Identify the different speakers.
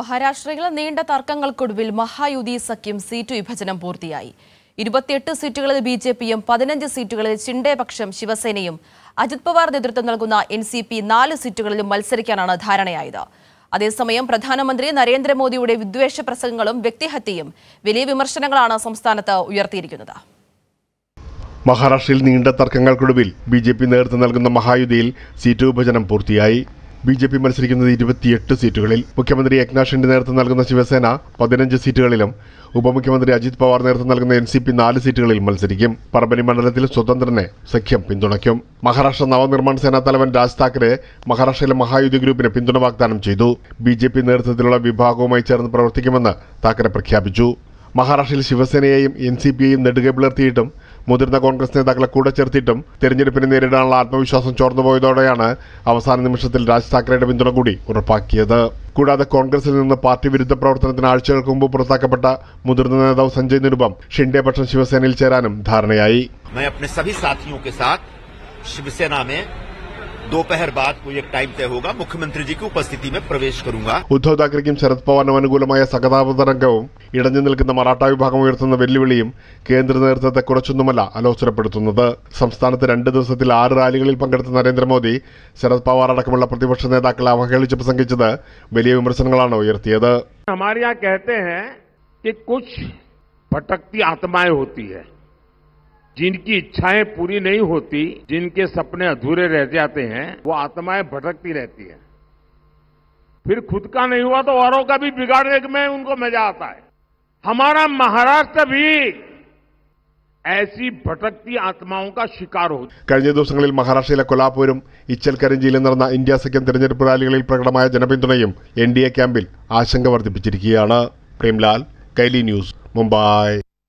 Speaker 1: മഹാരാഷ്ട്രയിലെ നീണ്ട തർക്കങ്ങൾക്കൊടുവിൽ മഹായുതി സഖ്യം സീറ്റ് വിഭജനം പൂർത്തിയായി ഇരുപത്തിയെട്ട് സീറ്റുകളിൽ ബി ജെ പിയും പതിനഞ്ച് സീറ്റുകളിൽ ചിണ്ടേപക്ഷം ശിവസേനയും അജിത് പവാർ നേതൃത്വം നൽകുന്ന എൻ സി പി നാല് സീറ്റുകളിലും മത്സരിക്കാനാണ് ധാരണയായത് അതേസമയം പ്രധാനമന്ത്രി നരേന്ദ്രമോദിയുടെ വിദ്വേഷ പ്രസംഗങ്ങളും വ്യക്തിഹത്യയും വലിയ വിമർശനങ്ങളാണ് സംസ്ഥാനത്ത് ഉയർത്തിയിരിക്കുന്നത്
Speaker 2: മഹാരാഷ്ട്രയിൽ നീണ്ട തർക്കങ്ങൾക്കൊടുവിൽ ബി ജെ പി നേതൃത്വം നൽകുന്ന മഹായുതിയിൽ സീറ്റ് വിഭജനം പൂർത്തിയായി ബി ജെ പി മത്സരിക്കുന്നത് ഇരുപത്തിയെട്ട് സീറ്റുകളിൽ മുഖ്യമന്ത്രി യജ്ഞാഷിന്റെ നേതൃത്വം നൽകുന്ന ശിവസേന പതിനഞ്ച് സീറ്റുകളിലും ഉപമുഖ്യമന്ത്രി അജിത് പവാർ നേതൃത്വം നൽകുന്ന എൻ സി പി നാല് സീറ്റുകളിൽ മത്സരിക്കും പറമ്പനി മണ്ഡലത്തിൽ സ്വതന്ത്രനെ സഖ്യം പിന്തുണയ്ക്കും മഹാരാഷ്ട്ര നവനിർമ്മാണ സേനാ തലവൻ രാജ് താക്കറെ മഹാരാഷ്ട്രയിലെ മഹായുദ്ധ ഗ്രൂപ്പിന് പിന്തുണ വാഗ്ദാനം ചെയ്തു ബി ജെ പി നേതൃത്വത്തിലുള്ള വിഭാഗവുമായി ചേർന്ന് പ്രവർത്തിക്കുമെന്ന് താക്കറെ പ്രഖ്യാപിച്ചു മഹാരാഷ്ട്രയിൽ ശിവസേനയെയും എൻ സി പിയെയും നെടുകെ പുലർത്തിയിട്ടും മുതിർന്ന കോൺഗ്രസ് നേതാക്കളെ കൂടെ ചേർത്തിട്ടും തെരഞ്ഞെടുപ്പിനെ നേരിടാനുള്ള ആത്മവിശ്വാസം പോയതോടെയാണ് അവസാന നിമിഷത്തിൽ രാജ് താക്കറെയുടെ പിന്തുണ കൂടി ഉറപ്പാക്കിയത് കൂടാതെ കോൺഗ്രസിൽ നിന്ന് പാർട്ടി വിരുദ്ധ പ്രവർത്തനത്തിന് ആഴ്ചകൾക്ക് മുമ്പ് പുറത്താക്കപ്പെട്ട മുതിർന്ന നേതാവ് സഞ്ജയ് നിരുപം ഷിൻഡെ പക്ഷം ശിവസേനയിൽ ചേരാനും ധാരണയായി ശിവസേന दोपहर बाद कोई एक टाइम तय होगा मुख्यमंत्री जी की उपस्थिति में प्रवेश करूंगा ഉദ്ധവ് താക്കറെയും ശരത് പവാറിനും അനുകൂലമായ സഹതാപതരംഗവും ഇടഞ്ഞു നിൽക്കുന്ന മറാഠ വിഭാഗം ഉയർത്തുന്ന വെല്ലുവിളിയും കേന്ദ്ര നേതൃത്വത്തെ കുറച്ചൊന്നുമല്ല അലോചനപ്പെടുത്തുന്നത് സംസ്ഥാനത്ത് രണ്ട് ദിവസത്തിൽ ആറ് റാലികളിൽ പങ്കെടുത്ത നരേന്ദ്രമോദി ശരത് പവാർ അടക്കമുള്ള പ്രതിപക്ഷ നേതാക്കളെ അവഹേളിച്ച് പ്രസംഗിച്ചത് വലിയ വിമർശനങ്ങളാണ് ഉയർത്തിയത്
Speaker 3: हमारे यहाँ कहते हैं कि कुछ भटकती आत्माएं होती है जिनकी इच्छाएं पूरी नहीं होती जिनके सपने अधूरे रह जाते हैं वो आत्माएं भटकती रहती हैं फिर खुद का नहीं हुआ तो औरों का भी बिगाड़ने में उनको मजा आता है हमारा महाराष्ट्र भी ऐसी भटकती आत्माओं का शिकार हो
Speaker 2: कई दिवस महाराष्ट्र कोलहापुर इचल करंजी इंडिया सख्यम तेरे राली प्रकट जनपिंण एन डी ए क्या आशंक वर्धिपय प्रेमलाल कैली न्यूज मुंबई